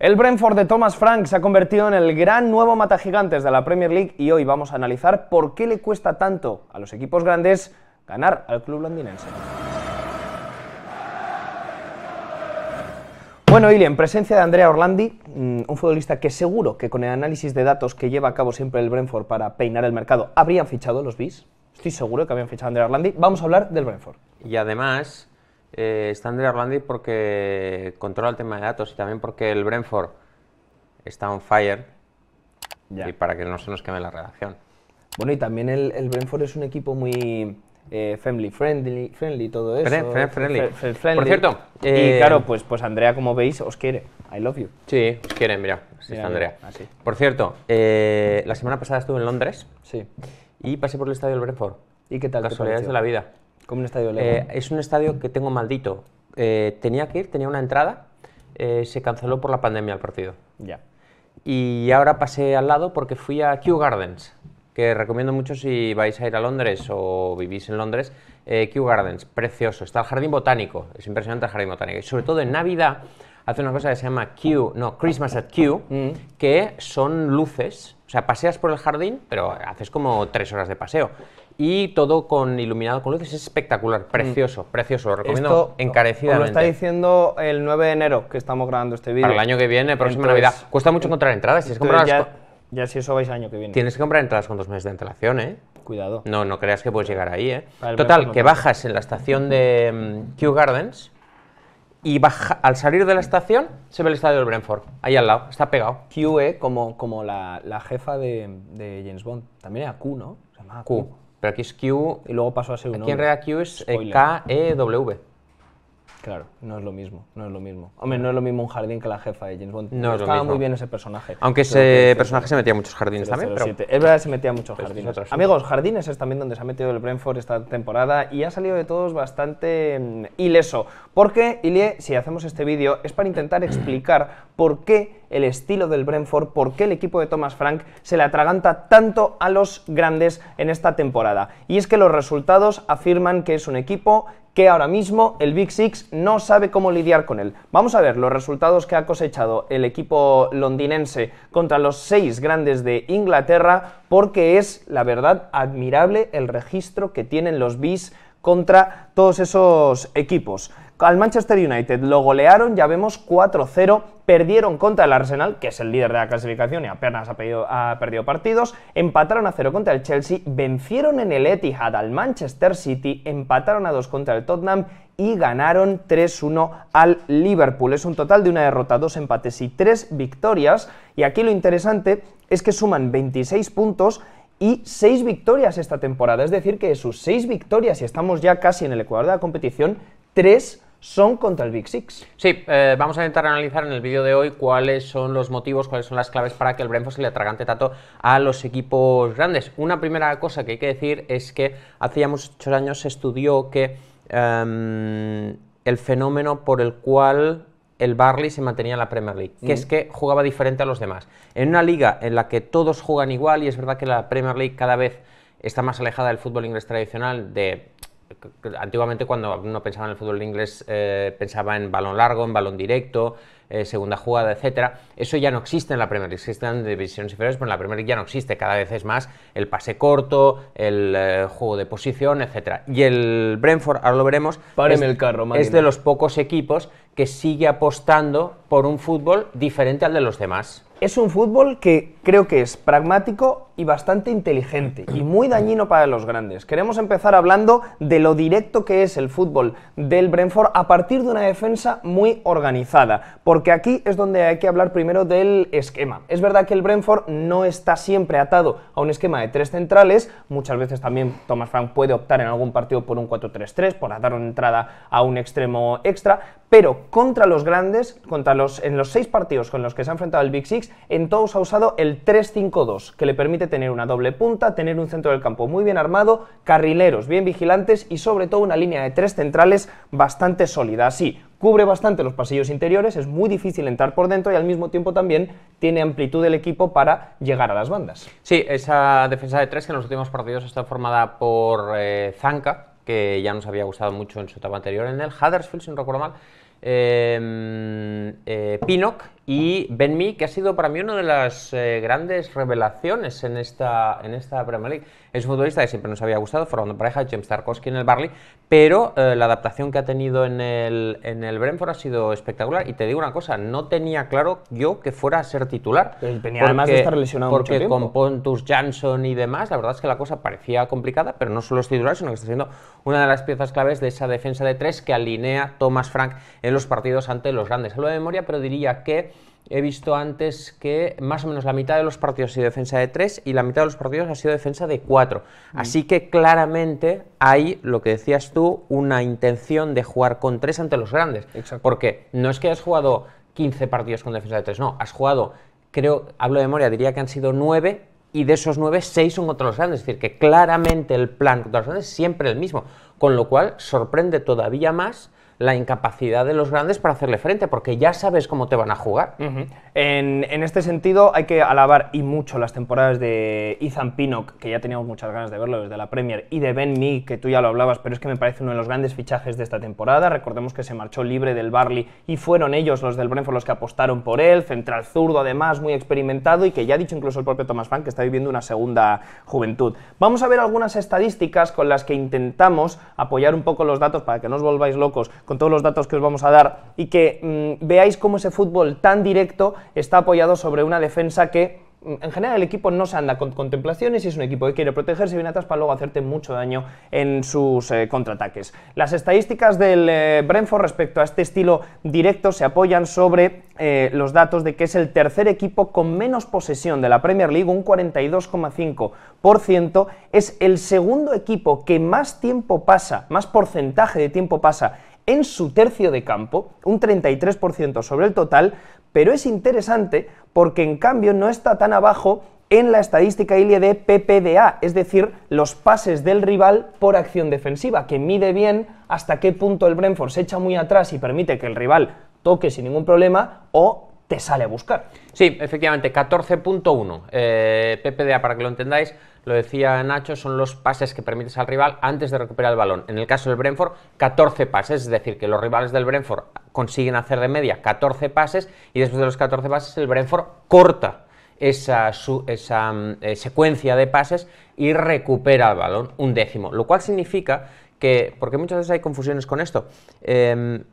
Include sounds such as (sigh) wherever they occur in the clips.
El Brentford de Thomas Frank se ha convertido en el gran nuevo matagigantes de la Premier League y hoy vamos a analizar por qué le cuesta tanto a los equipos grandes ganar al club londinense. Bueno, Ili, en presencia de Andrea Orlandi, mm, un futbolista que seguro que con el análisis de datos que lleva a cabo siempre el Brentford para peinar el mercado, habrían fichado los bis. Estoy seguro que habían fichado a Andrea Orlandi. Vamos a hablar del Brentford. Y además, eh, está Andrea Orlandi porque controla el tema de datos y también porque el Brentford está on fire y para que no se nos queme la redacción. Bueno, y también el, el Brentford es un equipo muy eh, family friendly, friendly, todo eso. friendly. friendly. Por cierto. y eh, claro, pues, pues Andrea, como veis, os quiere. I love you. Sí, os quiere, mira. Así está Andrea. Así. Por cierto, la semana pasada estuve en Londres. Sí. Y pasé por el estadio del Brentford. ¿Y qué tal? Casualidades de la vida. Eh, es un estadio que tengo maldito. Eh, tenía que ir, tenía una entrada, eh, se canceló por la pandemia el partido. Ya. Y ahora pasé al lado porque fui a Kew Gardens, que recomiendo mucho si vais a ir a Londres o vivís en Londres. Kew Gardens, precioso. Está el jardín botánico, es impresionante el jardín botánico. Y sobre todo en Navidad hace una cosa que se llama no, Christmas at Kew mm. que son luces. O sea, paseas por el jardín, pero haces como tres horas de paseo y todo con iluminado con luces. Es espectacular, mm. precioso, precioso. Lo recomiendo Esto encarecidamente. Lo está diciendo el 9 de enero que estamos grabando este vídeo. Para el año que viene, próxima Navidad. Cuesta mucho comprar entradas. Si ya, si eso vais año que viene. Tienes que comprar entradas con dos meses de antelación, ¿eh? Cuidado. No, no creas que puedes llegar ahí, ¿eh? Total, que bajas en la estación de mm, Kew Gardens y baja, al salir de la estación se ve el estadio del Brentford, ahí al lado, está pegado. QE como, como la, jefa de, James Bond, también era Q, ¿no? Se llama Q. Pero aquí es Q. Y luego pasó a ser un Aquí en realidad Q es eh, K-E-W. Claro, no es lo mismo, no es lo mismo. Hombre, no es lo mismo un jardín que la jefa de James Bond. No es Estaba muy bien ese personaje. Aunque ese personaje se metía en muchos jardines también. Pero... Es verdad, se metía muchos pues jardines. Amigos, jardines es también donde se ha metido el Brentford esta temporada y ha salido de todos bastante mm, ileso. Porque, Ilie, si hacemos este vídeo, es para intentar explicar por qué el estilo del Brentford, por qué el equipo de Thomas Frank se le atraganta tanto a los grandes en esta temporada. Y es que los resultados afirman que es un equipo que ahora mismo el Big Six no sabe cómo lidiar con él. Vamos a ver los resultados que ha cosechado el equipo londinense contra los seis grandes de Inglaterra, porque es, la verdad, admirable el registro que tienen los Bees contra todos esos equipos. Al Manchester United lo golearon, ya vemos, 4-0. Perdieron contra el Arsenal, que es el líder de la clasificación y apenas ha, perdido partidos. Empataron a 0 contra el Chelsea. Vencieron en el Etihad al Manchester City. Empataron a 2 contra el Tottenham y ganaron 3-1 al Liverpool. Es un total de una derrota, dos empates y tres victorias. Y aquí lo interesante es que suman 26 puntos y 6 victorias esta temporada. Es decir, que de sus 6 victorias, y estamos ya casi en el ecuador de la competición, 3 son contra el Big Six. Sí, eh, vamos a intentar analizar en el vídeo de hoy cuáles son los motivos, cuáles son las claves para que el Brentford se le atragante tanto a los equipos grandes. Una primera cosa que hay que decir es que hace ya muchos años se estudió que em, el fenómeno por el cual el Barley se mantenía en la Premier League, que es mm. que jugaba diferente a los demás. En una liga en la que todos juegan igual, y es verdad que la Premier League cada vez está más alejada del fútbol inglés tradicional de antiguamente cuando uno pensaba en el fútbol inglés eh, pensaba en balón largo, en balón directo, eh, segunda jugada, etcétera. Eso ya no existe en la Premier League, existen divisiones inferiores, pero en la Premier League ya no existe. Cada vez es más el pase corto, el eh, juego de posición, etcétera. Y el Brentford, ahora lo veremos, es de los pocos equipos que sigue apostando por un fútbol diferente al de los demás. Es un fútbol que creo que es pragmático, y bastante inteligente y muy dañino para los grandes. Queremos empezar hablando de lo directo que es el fútbol del Brentford a partir de una defensa muy organizada, porque aquí es donde hay que hablar primero del esquema. Es verdad que el Brentford no está siempre atado a un esquema de tres centrales, muchas veces también Thomas Frank puede optar en algún partido por un 4-3-3, por dar una entrada a un extremo extra, pero contra los grandes, contra los, en los seis partidos con los que se ha enfrentado el Big Six, en todos ha usado el 3-5-2, que le permite tener una doble punta, tener un centro del campo muy bien armado, carrileros bien vigilantes y sobre todo una línea de tres centrales bastante sólida. Así, cubre bastante los pasillos interiores, es muy difícil entrar por dentro y al mismo tiempo también tiene amplitud el equipo para llegar a las bandas. Sí, esa defensa de tres que en los últimos partidos está formada por eh, Zanka, que ya nos había gustado mucho en su etapa anterior en el Huddersfield, si no recuerdo mal, em, eh, y Ben Mee, que ha sido para mí una de las eh, grandes revelaciones en esta, en esta Premier League. Es un futbolista que siempre nos había gustado, formando pareja James Tarkovsky en el Barley, pero eh, la adaptación que ha tenido en el, en el Brentford ha sido espectacular. Y te digo una cosa, no tenía claro yo que fuera a ser titular. además de estar lesionado Porque con Pontus Jansson y demás, la verdad es que la cosa parecía complicada, pero no solo es titular, sino que está siendo una de las piezas claves de esa defensa de tres que alinea Thomas Frank en los partidos ante los grandes. Hablo de memoria, pero diría que he visto antes que más o menos la mitad de los partidos ha sido defensa de 3 y la mitad de los partidos ha sido defensa de 4. Mm. Así que claramente hay, lo que decías tú, una intención de jugar con 3 ante los grandes. Porque no es que has jugado 15 partidos con defensa de 3, no, has jugado, creo, hablo de memoria, diría que han sido 9 y de esos 9, seis son contra los grandes. Es decir, que claramente el plan contra los grandes es siempre el mismo. Con lo cual sorprende todavía más la incapacidad de los grandes para hacerle frente, porque ya sabes cómo te van a jugar. en, en, este sentido, hay que alabar y mucho las temporadas de Ethan Pinnock, que ya teníamos muchas ganas de verlo desde la Premier, y de Ben Mee, que tú ya lo hablabas, pero es que me parece uno de los grandes fichajes de esta temporada. Recordemos que se marchó libre del Barley y fueron ellos, los del Brentford, los que apostaron por él, central zurdo además, muy experimentado, y que ya ha dicho incluso el propio Thomas Frank que está viviendo una segunda juventud. Vamos a ver algunas estadísticas con las que intentamos apoyar un poco los datos para que no os volváis locos con todos los datos que os vamos a dar y que mm, veáis cómo ese fútbol tan directo está apoyado sobre una defensa que mm, en general el equipo no se anda con contemplaciones y es un equipo que quiere protegerse bien atrás para luego hacerte mucho daño en sus eh, contraataques. Las estadísticas del eh, Brentford respecto a este estilo directo se apoyan sobre eh, los datos de que es el tercer equipo con menos posesión de la Premier League, un 42,5%, es el segundo equipo que más tiempo pasa, más porcentaje de tiempo pasa en su tercio de campo, un 33% sobre el total, pero es interesante porque en cambio no está tan abajo en la estadística ILE de PPDA, es decir, los pases del rival por acción defensiva, que mide bien hasta qué punto el Brentford se echa muy atrás y permite que el rival toque sin ningún problema o te sale a buscar. Sí, efectivamente, 14.1. PPDA, eh, para que lo entendáis, lo decía Nacho, son los pases que permites al rival antes de recuperar el balón. En el caso del Brentford, 14 pases, es decir, que los rivales del Brentford consiguen hacer de media 14 pases y después de los 14 pases el Brentford corta esa, mm, eh, secuencia de pases y recupera el balón un décimo. Lo cual significa que, porque muchas veces hay confusiones con esto, em,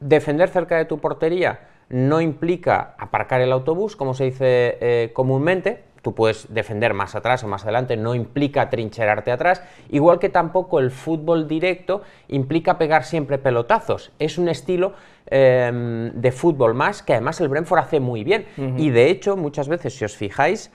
defender cerca de tu portería no implica aparcar el autobús, como se dice eh, comúnmente, tú puedes defender más atrás o más adelante, no implica trincherarte atrás, igual que tampoco el fútbol directo implica pegar siempre pelotazos, es un estilo em, de fútbol más que además el Brentford hace muy bien y de hecho muchas veces si os fijáis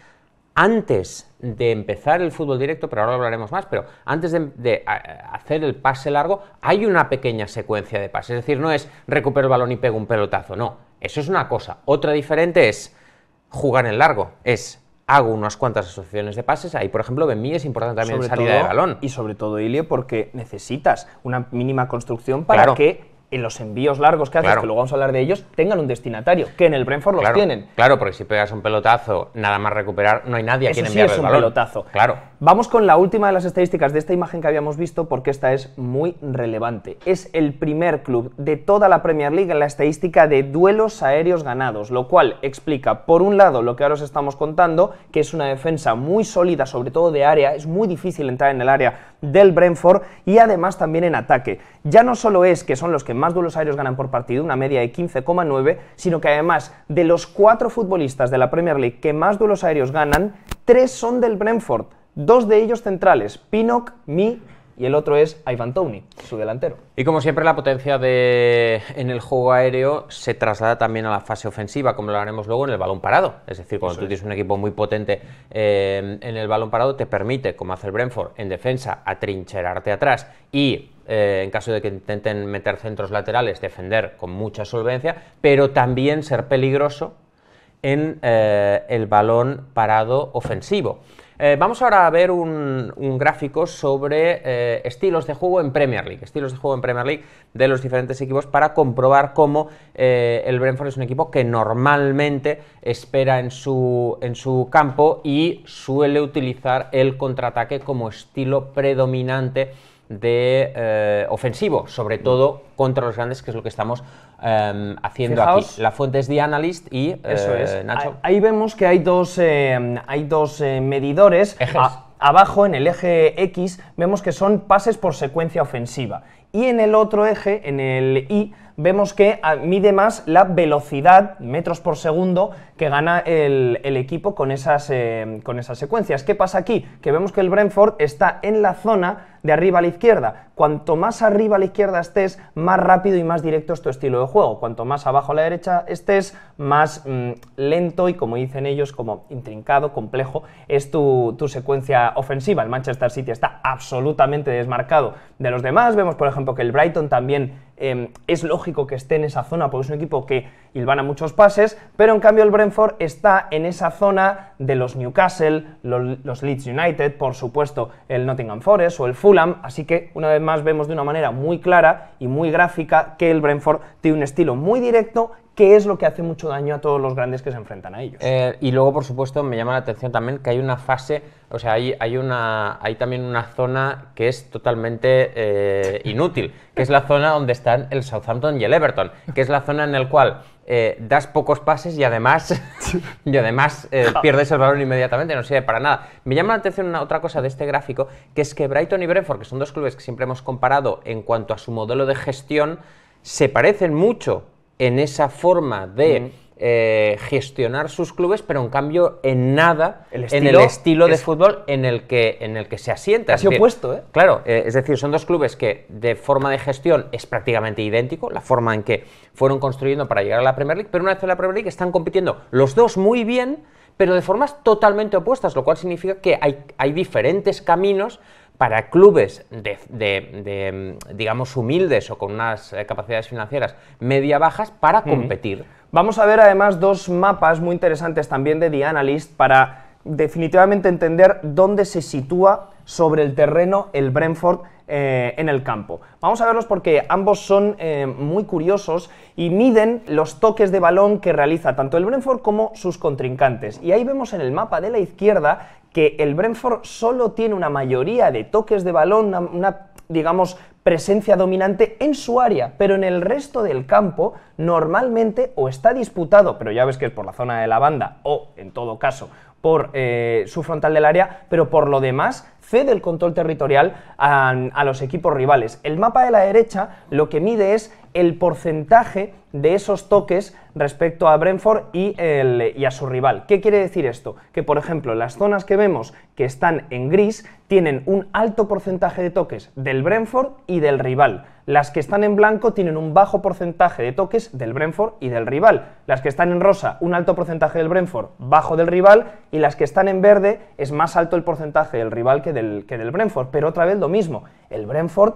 antes de empezar el fútbol directo, pero ahora lo hablaremos más, pero antes de, de hacer el pase largo, hay una pequeña secuencia de pases. Es decir, no es recupero el balón y pego un pelotazo, no. Eso es una cosa. Otra diferente es jugar en largo. Es hago unas cuantas asociaciones de pases. Ahí, por ejemplo, mí es importante también salir salida de balón. Y sobre todo, Ilio, porque necesitas una mínima construcción para que en los envíos largos que haces, que luego vamos a hablar de ellos, tengan un destinatario, que en el Brentford los tienen. Claro, porque si pegas un pelotazo, nada más recuperar, no hay nadie a quien enviar sí es un pelotazo. Claro. Vamos con la última de las estadísticas de esta imagen que habíamos visto, porque esta es muy relevante. Es el primer club de toda la Premier League en la estadística de duelos aéreos ganados, lo cual explica, por un lado, lo que ahora os estamos contando, que es una defensa muy sólida, sobre todo de área, es muy difícil entrar en el área del Brentford, y además también en ataque. Ya no solo es que son los que más duelos aéreos ganan por partido, una media de 15,9, sino que además de los cuatro futbolistas de la Premier League que más duelos aéreos ganan, tres son del Brentford, dos de ellos centrales, Pinnock, Mi y el otro es Ivan Tony, su delantero. Y como siempre, la potencia de, en el juego aéreo se traslada también a la fase ofensiva, como lo haremos luego en el balón parado. Es decir, cuando tú tienes un equipo muy potente eh, en el balón parado, te permite, como hace el Brentford, en defensa, atrincherarte atrás y eh, en caso de que intenten meter centros laterales, defender con mucha solvencia, pero también ser peligroso en eh, el balón parado ofensivo. Eh, vamos ahora a ver un, gráfico sobre estilos de juego en Premier League, estilos de juego en Premier League de los diferentes equipos para comprobar cómo el Brentford es un equipo que normalmente espera en su, en su campo y suele utilizar el contraataque como estilo predominante de eh, ofensivo, sobre todo contra los grandes, que es lo que estamos em, haciendo aquí. La fuente es The Analyst y es. Eh, Nacho. Ahí, vemos que hay dos, em, hay dos eh, medidores. abajo, en el eje X, vemos que son pases por secuencia ofensiva. Y en el otro eje, en el Y, vemos que ah, mide más la velocidad, metros por segundo, que gana el, equipo con esas, eh, con esas secuencias. ¿Qué pasa aquí? Que vemos que el Brentford está en la zona de arriba a la izquierda. Cuanto más arriba a la izquierda estés, más rápido y más directo es tu estilo de juego. Cuanto más abajo a la derecha estés, más mm, lento y, como dicen ellos, como intrincado, complejo, es tu, tu secuencia ofensiva. El Manchester City está absolutamente desmarcado de los demás. Vemos, por ejemplo, que el Brighton también Em, es lógico que esté en esa zona, porque es un equipo que van a muchos pases, pero en cambio el Brentford está en esa zona de los Newcastle, los, Leeds United, por supuesto el Nottingham Forest o el Fulham, así que una vez más vemos de una manera muy clara y muy gráfica que el Brentford tiene un estilo muy directo que es lo que hace mucho daño a todos los grandes que se enfrentan a ellos. Eh, y luego, por supuesto, me llama la atención también que hay una fase, o sea, hay, una, hay también una zona que es totalmente eh, inútil, que es la zona donde están el Southampton y el Everton, que es la zona en la cual eh, das pocos pases y además, (laughs) y además eh, pierdes el balón inmediatamente, no sirve para nada. Me llama la atención una otra cosa de este gráfico, que es que Brighton y Brentford, que son dos clubes que siempre hemos comparado en cuanto a su modelo de gestión, se parecen mucho en esa forma de... Mm. Eh, gestionar sus clubes, pero en cambio en nada en el estilo de fútbol en el que, en el que se asienta. Así opuesto, ¿eh? Claro, eh, es decir, son dos clubes que de forma de gestión es prácticamente idéntico, la forma en que fueron construyendo para llegar a la Premier League, pero una vez en la Premier League están compitiendo los dos muy bien, pero de formas totalmente opuestas, lo cual significa que hay, diferentes caminos para clubes de, digamos, humildes o con unas capacidades financieras media-bajas para competir. Vamos a ver además dos mapas muy interesantes también de The Analyst para definitivamente entender dónde se sitúa sobre el terreno el Brentford eh, en el campo. Vamos a verlos porque ambos son eh, muy curiosos y miden los toques de balón que realiza tanto el Brentford como sus contrincantes. Y ahí vemos en el mapa de la izquierda que el Brentford solo tiene una mayoría de toques de balón, una digamos, presencia dominante en su área, pero en el resto del campo normalmente o está disputado, pero ya ves que es por la zona de la banda, o en todo caso, por eh, su frontal del área, pero por lo demás cede el control territorial a, los equipos rivales. El mapa de la derecha lo que mide es el porcentaje de esos toques respecto a Brentford y, y a su rival. ¿Qué quiere decir esto? Que, por ejemplo, las zonas que vemos que están en gris tienen un alto porcentaje de toques del Brentford y del rival las que están en blanco tienen un bajo porcentaje de toques del Brentford y del rival. Las que están en rosa, un alto porcentaje del Brentford, bajo del rival. Y las que están en verde, es más alto el porcentaje del rival que del, Brentford. Pero otra vez lo mismo, el Brentford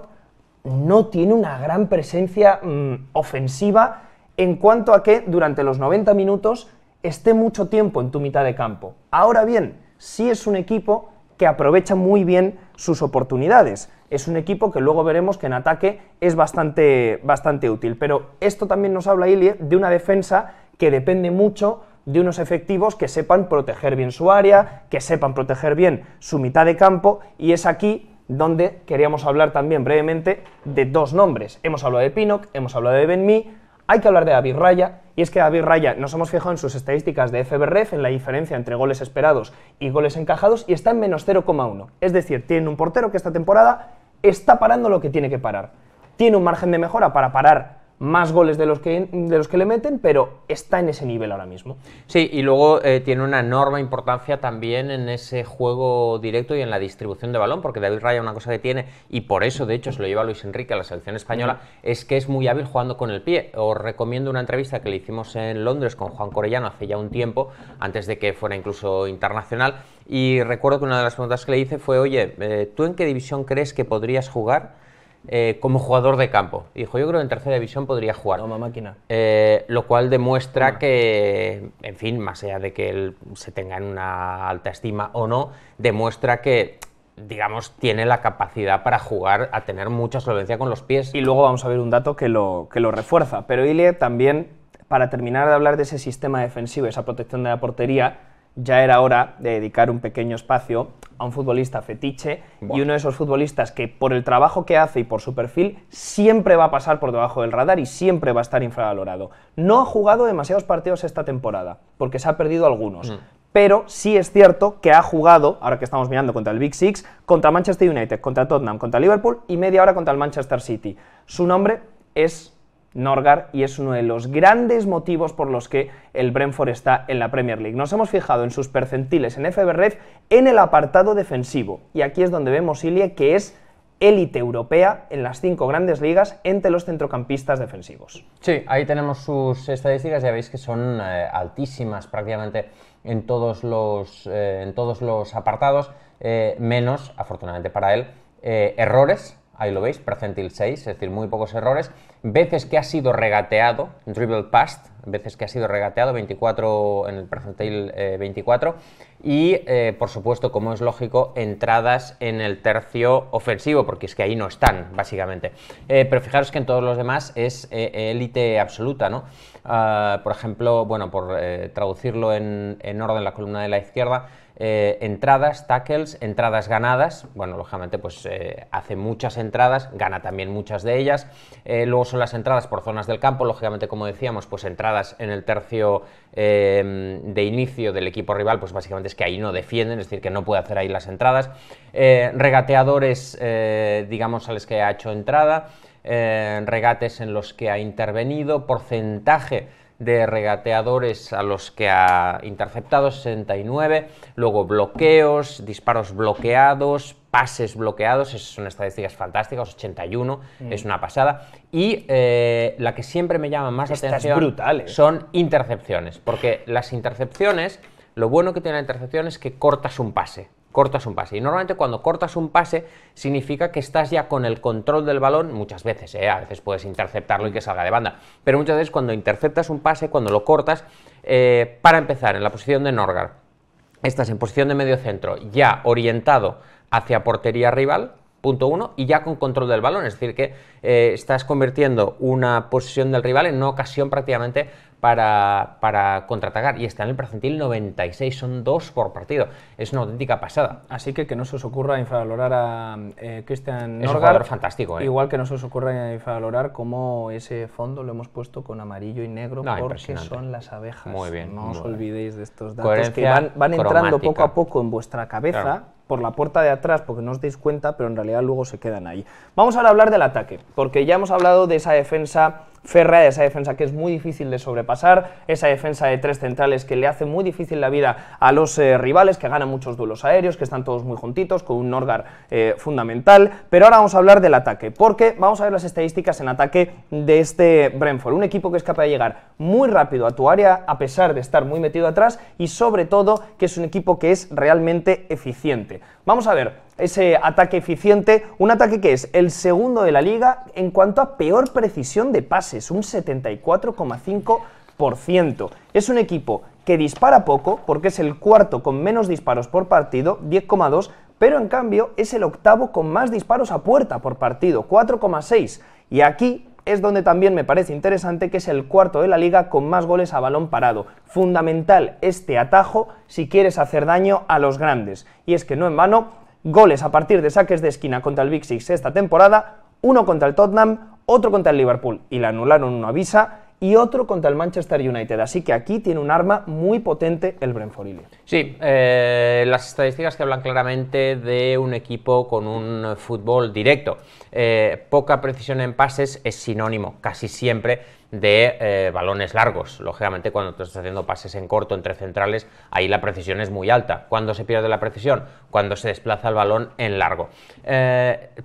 no tiene una gran presencia mm, ofensiva en cuanto a que durante los 90 minutos esté mucho tiempo en tu mitad de campo. Ahora bien, sí es un equipo que aprovecha muy bien sus oportunidades es un equipo que luego veremos que en ataque es bastante, bastante útil. Pero esto también nos habla Ilie de una defensa que depende mucho de unos efectivos que sepan proteger bien su área, que sepan proteger bien su mitad de campo, y es aquí donde queríamos hablar también brevemente de dos nombres. Hemos hablado de Pinock, hemos hablado de Benmi, hay que hablar de David Raya, y es que David Raya nos hemos fijado en sus estadísticas de FBRF, en la diferencia entre goles esperados y goles encajados, y está en menos 0,1. Es decir, tiene un portero que esta temporada está parando lo que tiene que parar. Tiene un margen de mejora para parar más goles de los, que, de los que le meten, pero está en ese nivel ahora mismo. Sí, y luego eh, tiene una enorme importancia también en ese juego directo y en la distribución de balón, porque David Raya una cosa que tiene, y por eso de hecho se lo lleva Luis Enrique a la selección española, es que es muy hábil jugando con el pie. Os recomiendo una entrevista que le hicimos en Londres con Juan Corellano hace ya un tiempo, antes de que fuera incluso internacional, y recuerdo que una de las preguntas que le hice fue, oye, eh, ¿tú en qué división crees que podrías jugar? Eh, como jugador de campo. Dijo, yo creo que en tercera división podría jugar. máquina. Eh, lo cual demuestra que, en fin, más allá de que él se tenga en una alta estima o no, demuestra que digamos, tiene la capacidad para jugar, a tener mucha solvencia con los pies. Y luego vamos a ver un dato que lo, que lo refuerza. Pero Ilie también, para terminar de hablar de ese sistema defensivo, esa protección de la portería, ya era hora de dedicar un pequeño espacio a un futbolista fetiche y uno de esos futbolistas que por el trabajo que hace y por su perfil siempre va a pasar por debajo del radar y siempre va a estar infravalorado. No ha jugado demasiados partidos esta temporada, porque se ha perdido algunos. Mm. Pero sí es cierto que ha jugado, ahora que estamos mirando contra el Big Six, contra Manchester United, contra Tottenham, contra Liverpool y media hora contra el Manchester City. Su nombre es Norgar y es uno de los grandes motivos por los que el Brentford está en la Premier League. Nos hemos fijado en sus percentiles en FBRF en el apartado defensivo y aquí es donde vemos Ilie que es élite europea en las cinco grandes ligas entre los centrocampistas defensivos. Sí, ahí tenemos sus estadísticas, ya veis que son eh, altísimas prácticamente en todos los, eh, en todos los apartados, eh, menos, afortunadamente para él, errores, ahí lo veis, percentil 6, es decir, muy pocos errores. Veces que ha sido regateado, dribble past, veces que ha sido regateado, 24 en el percentil 24. Eh, y, eh, por supuesto, como es lógico, entradas en el tercio ofensivo, porque es que ahí no están, básicamente. Eh, pero fijaros que en todos los demás es élite absoluta, ¿no? Ah, por ejemplo, bueno, por traducirlo en, en orden la columna de la izquierda, eh, entradas, tackles, entradas ganadas. Bueno, lógicamente, pues eh, hace muchas entradas, gana también muchas de ellas. Eh, luego son las entradas por zonas del campo, lógicamente, como decíamos, pues entradas en el tercio em, de inicio del equipo rival, pues básicamente es que ahí no defienden, es decir, que no puede hacer ahí las entradas. regateadores, digamos, a los que ha hecho entrada. regates en los que ha intervenido. Porcentaje de regateadores a los que ha interceptado 69, luego bloqueos, disparos bloqueados, pases bloqueados, esas son estadísticas fantásticas, 81, mm. es una pasada. Y eh, la que siempre me llama más atención son intercepciones, porque las intercepciones, lo bueno que tiene la intercepción es que cortas un pase cortas un pase. Y normalmente cuando cortas un pase significa que estás ya con el control del balón muchas veces, ¿eh? a veces puedes interceptarlo y que salga de banda, pero muchas veces cuando interceptas un pase, cuando lo cortas, eh, para empezar, en la posición de Norgar, estás en posición de medio centro, ya orientado hacia portería rival, punto uno, y ya con control del balón, es decir, que eh, estás convirtiendo una posición del rival en una ocasión prácticamente para, para contraatacar. Y está en el percentil 96, son dos por partido es una auténtica pasada. Así que que no se os ocurra infravalorar a eh, Christian es fantástico, ¿eh? Igual que no se os ocurra infravalorar cómo ese fondo lo hemos puesto con amarillo y negro porque son las abejas. Muy bien. No os olvidéis de estos datos que van, entrando poco a poco en vuestra cabeza. por la puerta de atrás porque no os dais cuenta, pero en realidad luego se quedan ahí. Vamos ahora a hablar del ataque, porque ya hemos hablado de esa defensa férrea, de esa defensa que es muy difícil de sobrepasar, esa defensa de tres centrales que le hace muy difícil la vida a los eh, rivales, que ganan muchos duelos aéreos, que están todos muy juntitos, con un Norgar eh, fundamental. Pero ahora vamos a hablar del ataque, porque vamos a ver las estadísticas en ataque de este Brentford. Un equipo que es capaz de llegar muy rápido a tu área, a pesar de estar muy metido atrás, y sobre todo que es un equipo que es realmente eficiente. Vamos a ver ese ataque eficiente, un ataque que es el segundo de la liga en cuanto a peor precisión de pases, un 74,5%. Es un equipo que dispara poco, porque es el cuarto con menos disparos por partido, 10,2, pero en cambio es el octavo con más disparos a puerta por partido, 4,6. Y aquí es donde también me parece interesante que es el cuarto de la liga con más goles a balón parado. Fundamental este atajo si quieres hacer daño a los grandes. Y es que no en vano, goles a partir de saques de esquina contra el Big Six esta temporada, uno contra el Tottenham, otro contra el Liverpool y la anularon una visa y otro contra el Manchester United. Así que aquí tiene un arma muy potente el Brentford Sí, eh, las estadísticas que hablan claramente de un equipo con un fútbol directo. Eh, poca precisión en pases es sinónimo casi siempre de eh, balones largos. Lógicamente, cuando tú estás haciendo pases en corto entre centrales, ahí la precisión es muy alta. ¿Cuándo se pierde la precisión? Cuando se desplaza el balón en largo.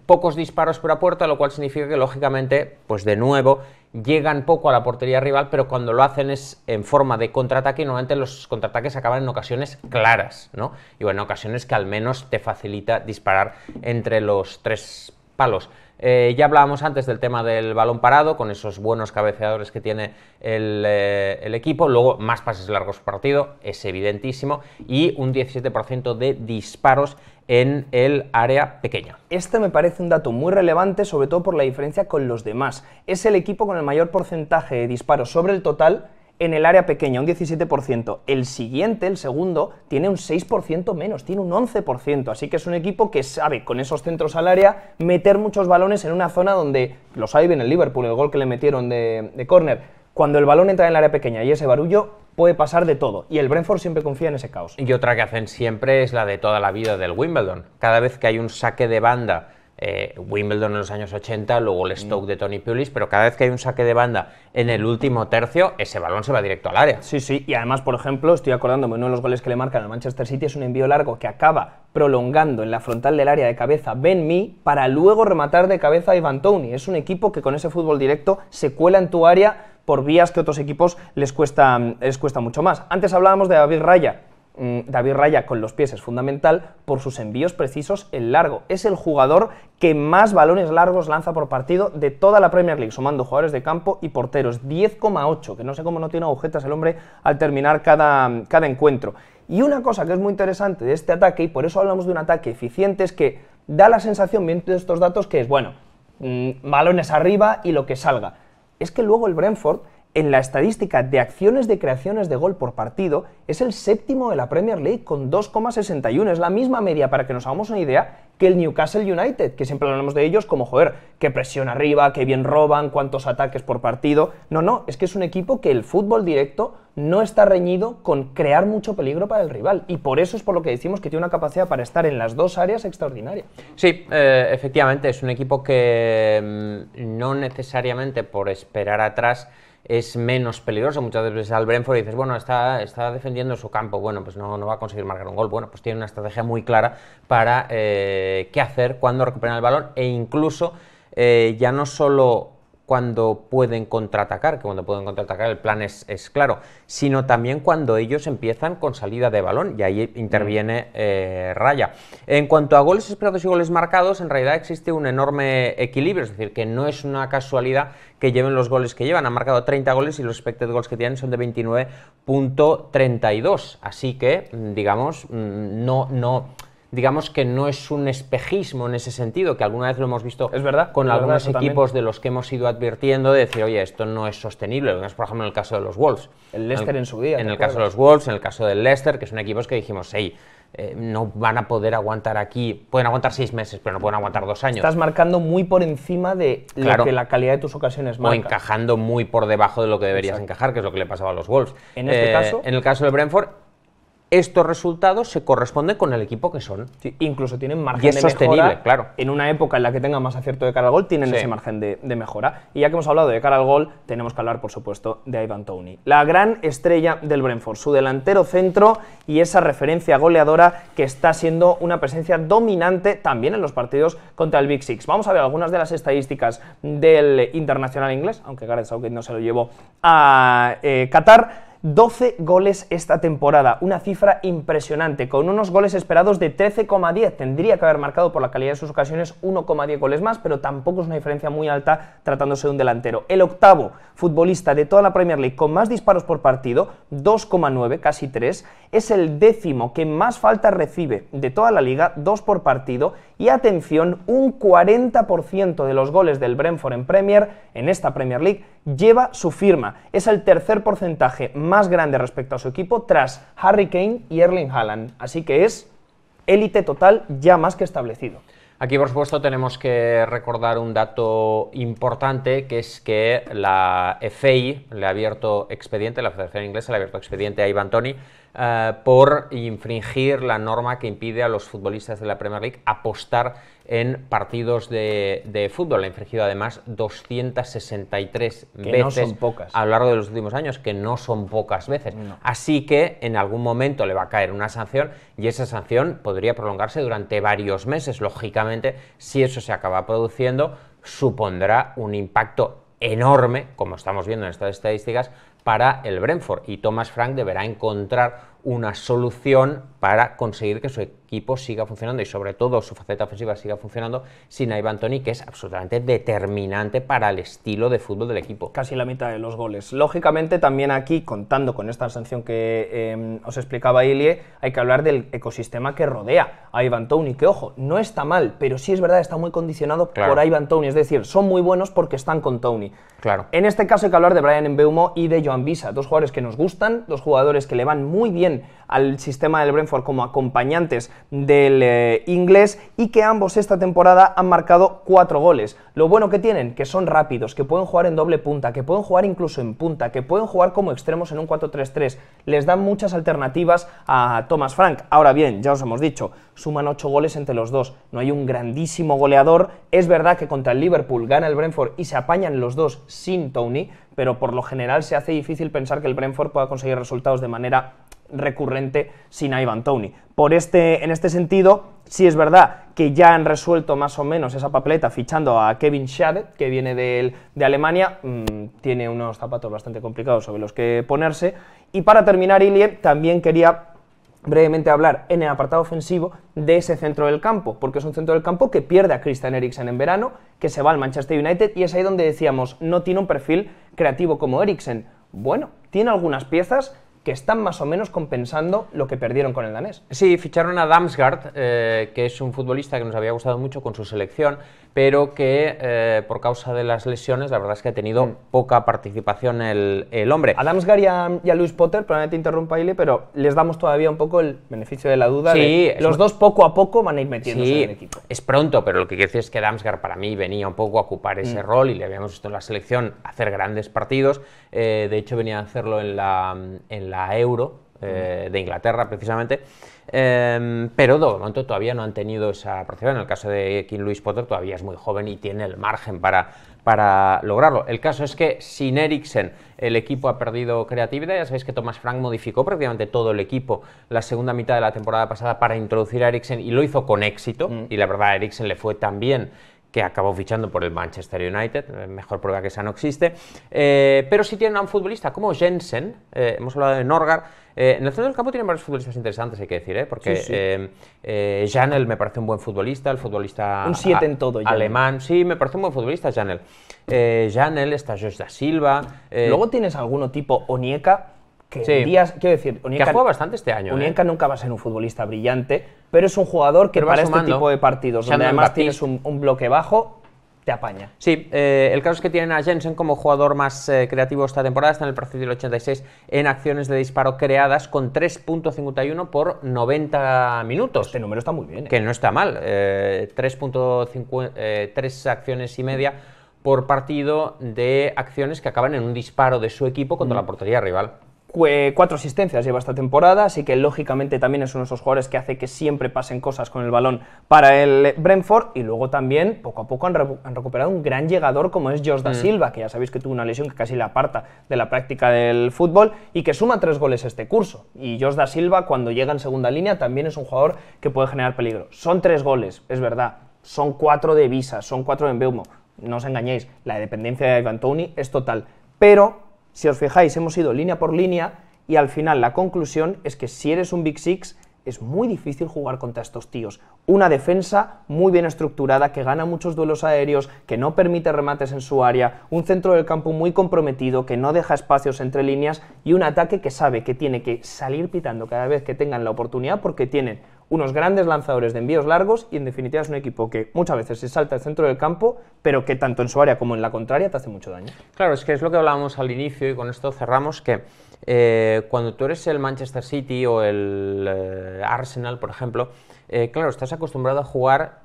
pocos disparos por la puerta, lo cual significa que, lógicamente, pues de nuevo llegan poco a la portería rival, pero cuando lo hacen es en forma de contraataque y normalmente los contraataques acaban en ocasiones claras, ¿no? Y bueno, ocasiones que al menos te facilita disparar entre los tres palos. Eh, ya hablábamos antes del tema del balón parado, con esos buenos cabeceadores que tiene el, eh, el equipo. Luego, más pases largos partido, es evidentísimo. Y un 17% de disparos en el área pequeña. Este me parece un dato muy relevante, sobre todo por la diferencia con los demás. Es el equipo con el mayor porcentaje de disparos sobre el total en el área pequeña un 17%, el siguiente, el segundo, tiene un 6% menos, tiene un 11%, así que es un equipo que sabe con esos centros al área meter muchos balones en una zona donde, los sabe bien el Liverpool, el gol que le metieron de, corner, córner, cuando el balón entra en el área pequeña y ese barullo puede pasar de todo. Y el Brentford siempre confía en ese caos. Y otra que hacen siempre es la de toda la vida del Wimbledon. Cada vez que hay un saque de banda eh, Wimbledon en los años 80, luego el mm. Stoke de Tony Pulis, pero cada vez que hay un saque de banda en el último tercio, ese balón se va directo al área. Sí, sí, y además, por ejemplo, estoy acordándome, uno de los goles que le marcan al Manchester City es un envío largo que acaba prolongando en la frontal del área de cabeza Ben Mee, para luego rematar de cabeza a Ivan Tony. Es un equipo que con ese fútbol directo se cuela en tu área por vías que otros equipos les cuesta, les cuesta mucho más. Antes hablábamos de David Raya, Mm, David Raya con los pies es fundamental por sus envíos precisos en largo. Es el jugador que más balones largos lanza por partido de toda la Premier League, sumando jugadores de campo y porteros. 10,8, que no sé cómo no tiene agujetas el hombre al terminar cada, encuentro. Y una cosa que es muy interesante de este ataque, y por eso hablamos de un ataque eficiente, es que da la sensación, viendo estos datos, que es, bueno, mm, balones arriba y lo que salga. Es que luego el Brentford en la estadística de acciones de creaciones de gol por partido, es el séptimo de la Premier League con 2,61. Es la misma media, para que nos hagamos una idea, que el Newcastle United, que siempre hablamos de ellos como, joder, qué presión arriba, qué bien roban, cuántos ataques por partido. No, no, es que es un equipo que el fútbol directo no está reñido con crear mucho peligro para el rival. Y por eso es por lo que decimos que tiene una capacidad para estar en las dos áreas extraordinaria. Sí, eh, efectivamente, es un equipo que mm, no necesariamente por esperar atrás es menos peligroso. Muchas veces al Brentford dices, bueno, está, defendiendo su campo, bueno, pues no, no va a conseguir marcar un gol. Bueno, pues tiene una estrategia muy clara para eh, qué hacer, cuando recuperar el balón e incluso eh, ya no solo cuando pueden contraatacar, que cuando pueden contraatacar el plan es, claro, sino también cuando ellos empiezan con salida de balón y ahí interviene mm. eh, Raya. En cuanto a goles esperados y goles marcados, en realidad existe un enorme equilibrio, es decir, que no es una casualidad que lleven los goles que llevan. Han marcado 30 goles y los expected goals que tienen son de 29.32, así que, mm, digamos, mm, no, no digamos que no es un espejismo en ese sentido, que alguna vez lo hemos visto con algunos equipos de los que hemos ido advirtiendo de decir, oye, esto no es sostenible. por ejemplo, en el caso de los Wolves. El Leicester en, su día. En el caso de los Wolves, en el caso del Leicester, que son equipos que dijimos, hey, eh, no van a poder aguantar aquí, pueden aguantar seis meses, pero no pueden aguantar dos años. Estás marcando muy por encima de lo que la calidad de tus ocasiones marca. O encajando muy por debajo de lo que deberías encajar, que es lo que le pasaba a los Wolves. En este eh, caso. En el caso del Brentford, estos resultados se corresponden con el equipo que son. incluso tienen margen de mejora. claro. En una época en la que tengan más acierto de cara al gol, tienen ese margen de, mejora. Y ya que hemos hablado de cara al gol, tenemos que hablar, por supuesto, de Ivan Tony. La gran estrella del Brentford, su delantero centro y esa referencia goleadora que está siendo una presencia dominante también en los partidos contra el Big Six. Vamos a ver algunas de las estadísticas del internacional inglés, aunque Gareth Southgate no se lo llevó a eh, Qatar. 12 goles esta temporada, una cifra impresionante, con unos goles esperados de 13,10. Tendría que haber marcado por la calidad de sus ocasiones 1,10 goles más, pero tampoco es una diferencia muy alta tratándose de un delantero. El octavo futbolista de toda la Premier League con más disparos por partido, 2,9, casi 3, es el décimo que más falta recibe de toda la liga, 2 por partido, y atención, un 40% de los goles del Brentford en Premier, en esta Premier League, lleva su firma. Es el tercer porcentaje más grande respecto a su equipo tras Harry Kane y Erling Haaland. Así que es élite total ya más que establecido. Aquí, por supuesto, tenemos que recordar un dato importante, que es que la FI le ha abierto expediente, la Federación Inglesa le ha abierto expediente a Ivan Tony eh, por infringir la norma que impide a los futbolistas de la Premier League apostar en partidos de, fútbol. Ha infringido además 263 veces pocas. a lo largo de los últimos años, que no son pocas veces. Así que en algún momento le va a caer una sanción y esa sanción podría prolongarse durante varios meses. Lógicamente, si eso se acaba produciendo, supondrá un impacto enorme, como estamos viendo en estas estadísticas, para el Brentford. Y Thomas Frank deberá encontrar una solución para conseguir que su equipo siga funcionando y sobre todo su faceta ofensiva siga funcionando sin Ivan Tony, que es absolutamente determinante para el estilo de fútbol del equipo. Casi la mitad de los goles. Lógicamente también aquí, contando con esta sanción que em, os explicaba Ilie, hay que hablar del ecosistema que rodea a Ivan Tony, que ojo, no está mal, pero sí es verdad, está muy condicionado por Ivan Tony. es decir, son muy buenos porque están con Tony. Claro. En este caso hay que hablar de Brian Embeumo y de Joan Visa, dos jugadores que nos gustan, dos jugadores que le van muy bien al sistema del Brentford como acompañantes del eh, inglés y que ambos esta temporada han marcado cuatro goles. Lo bueno que tienen, que son rápidos, que pueden jugar en doble punta, que pueden jugar incluso en punta, que pueden jugar como extremos en un 4-3-3. Les dan muchas alternativas a Thomas Frank. Ahora bien, ya os hemos dicho, suman ocho goles entre los dos. No hay un grandísimo goleador. Es verdad que contra el Liverpool gana el Brentford y se apañan los dos sin Tony, pero por lo general se hace difícil pensar que el Brentford pueda conseguir resultados de manera recurrente sin Ivan Tony. Por este, en este sentido, sí es verdad que ya han resuelto más o menos esa papeleta fichando a Kevin Schadet, que viene de, Alemania, mm, tiene unos zapatos bastante complicados sobre los que ponerse. Y para terminar, Ilie, también quería brevemente hablar en el apartado ofensivo de ese centro del campo, porque es un centro del campo que pierde a Christian Eriksen en verano, que se va al Manchester United y es ahí donde decíamos, no tiene un perfil creativo como Eriksen. Bueno, tiene algunas piezas que están más o menos compensando lo que perdieron con el danés. Sí, ficharon a Damsgaard, eh, que es un futbolista que nos había gustado mucho con su selección, pero que eh, por causa de las lesiones, la verdad es que ha tenido mm. poca participación el, el, hombre. A Damsgaard y a, Luis Potter, probablemente interrumpa, Ile, pero les damos todavía un poco el beneficio de la duda. Sí, los dos poco a poco van a ir metiéndose en el equipo. Es pronto, pero lo que quiero decir es que Damsgaard para mí venía un poco a ocupar ese mm. rol y le habíamos visto en la selección hacer grandes partidos. Eh, de hecho, venía a hacerlo en la, en la la euro eh, de Inglaterra precisamente, em, pero de momento todavía no han tenido esa procedencia. En el caso de King Louis Potter todavía es muy joven y tiene el margen para, para lograrlo. El caso es que sin Eriksen el equipo ha perdido creatividad. Ya sabéis que Thomas Frank modificó prácticamente todo el equipo la segunda mitad de la temporada pasada para introducir a Eriksen y lo hizo con éxito. Y la verdad, a Eriksen le fue tan bien que acabó fichando por el Manchester United, eh, mejor prueba que esa no existe, eh, pero sí tienen a un futbolista como Jensen, eh, hemos hablado de Norgar, en el centro del campo tienen varios futbolistas interesantes, hay que decir, porque Janel me parece un buen futbolista, el futbolista un en todo, alemán, sí, me parece un buen futbolista Janel. Janel, está Josh da Silva. Luego tienes alguno tipo Onieka, que quiero decir, Onienka, ha bastante este año. Onienka ¿eh? nunca va a ser un futbolista brillante, pero es un jugador que para este tipo de partidos, donde además tienes un, bloque bajo, te apaña. Sí, eh, el caso es que tienen a Jensen como jugador más eh, creativo esta temporada, está en el partido del 86 en acciones de disparo creadas con 3.51 por 90 minutos. Este número está muy bien. Que no está mal, 3 acciones y media por partido de acciones que acaban en un disparo de su equipo contra mm. la portería rival cuatro asistencias lleva esta temporada, así que lógicamente también es uno de esos jugadores que hace que siempre pasen cosas con el balón para el Brentford y luego también poco a poco han, recuperado un gran llegador como es jorge Da mm. Silva, que ya sabéis que tuvo una lesión que casi le aparta de la práctica del fútbol y que suma tres goles este curso. Y Da Silva cuando llega en segunda línea también es un jugador que puede generar peligro. Son tres goles, es verdad, son cuatro de Visa, son cuatro de Beumo. No os engañéis, la dependencia de Ivan Tony es total, pero si os fijáis, hemos ido línea por línea y al final la conclusión es que si eres un Big Six, es muy difícil jugar contra estos tíos. Una defensa muy bien estructurada, que gana muchos duelos aéreos, que no permite remates en su área, un centro del campo muy comprometido, que no deja espacios entre líneas y un ataque que sabe que tiene que salir pitando cada vez que tengan la oportunidad porque tienen unos grandes lanzadores de envíos largos y en definitiva es un equipo que muchas veces se salta al centro del campo, pero que tanto en su área como en la contraria te hace mucho daño. Claro, es que es lo que hablábamos al inicio y con esto cerramos que eh, cuando tú eres el Manchester City o el eh, Arsenal, por ejemplo, eh, claro, estás acostumbrado a jugar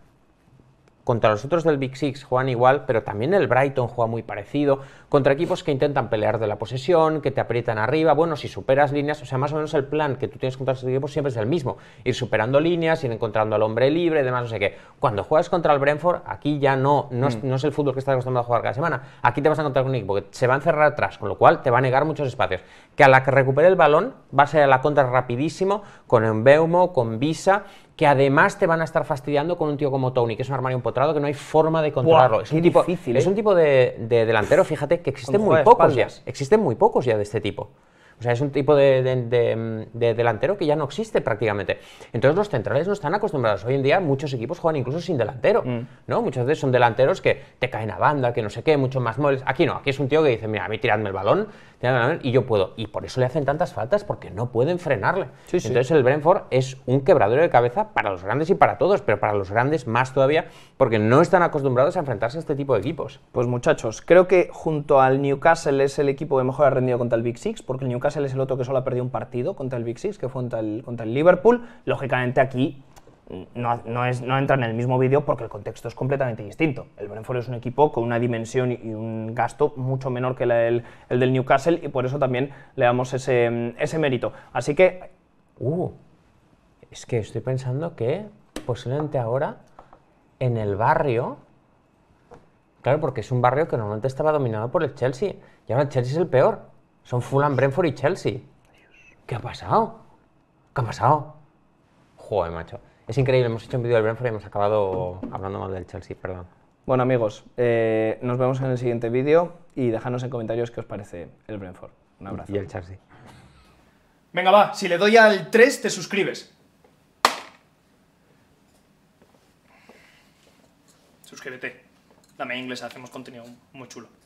contra los otros del Big Six juegan igual, pero también el Brighton juega muy parecido. Contra equipos que intentan pelear de la posesión, que te aprietan arriba. Bueno, si superas líneas, o sea, más o menos el plan que tú tienes contra este equipo siempre es el mismo. Ir superando líneas, ir encontrando al hombre libre, demás, no sé qué. Cuando juegas contra el Brentford, aquí ya no, mm. no, es, el fútbol que estás acostumbrado a jugar cada semana. Aquí te vas a encontrar con un equipo que se va a encerrar atrás, con lo cual te va a negar muchos espacios. Que a la que recupere el balón, va a ser a la contra rapidísimo, con Embeumo, con Visa que además te van a estar fastidiando con un tío como Tony, que es un armario empotrado que no hay forma de controlarlo. es, un tipo, difícil, es ¿eh? un tipo de, delantero, fíjate, que existen muy pocos ya. Existen muy pocos ya de este tipo. O sea, es un tipo de, delantero que ya no existe prácticamente. Entonces los centrales no están acostumbrados. Hoy en día muchos equipos juegan incluso sin delantero, mm. ¿no? Muchas veces son delanteros que te caen a banda, que no sé qué, mucho más móviles. Aquí no, aquí es un tío que dice, mira, a mí tiradme el balón, y yo puedo. Y por eso le hacen tantas faltas, porque no pueden frenarle. Entonces el Brentford es un quebradero de cabeza para los grandes y para todos, pero para los grandes más todavía, porque no están acostumbrados a enfrentarse a este tipo de equipos. Pues muchachos, creo que junto al Newcastle es el equipo que mejor ha rendido contra el Big Six, porque el Newcastle es el otro que solo ha perdido un partido contra el Big Six, que fue contra el, contra el Liverpool. Lógicamente aquí no, entra en el mismo vídeo porque el contexto es completamente distinto. El Brentford es un equipo con una dimensión y un gasto mucho menor que el, del Newcastle y por eso también le damos ese, mérito. Así que... Uh, es que estoy pensando que posiblemente ahora en el barrio... Claro, porque es un barrio que normalmente estaba dominado por el Chelsea. Y ahora el Chelsea es el peor. Son Fulham, Brentford y Chelsea. ¿Qué ha pasado? ¿Qué ha pasado? Joder, macho. Es increíble, hemos hecho un vídeo del Brentford y hemos acabado hablando mal del Chelsea, perdón. Bueno amigos, eh, nos vemos en el siguiente vídeo y dejadnos en comentarios qué os parece el Brentford. Un abrazo. Y el Chelsea. Venga va, si le doy al 3 te suscribes. Suscríbete. Dame inglés, hacemos contenido muy chulo.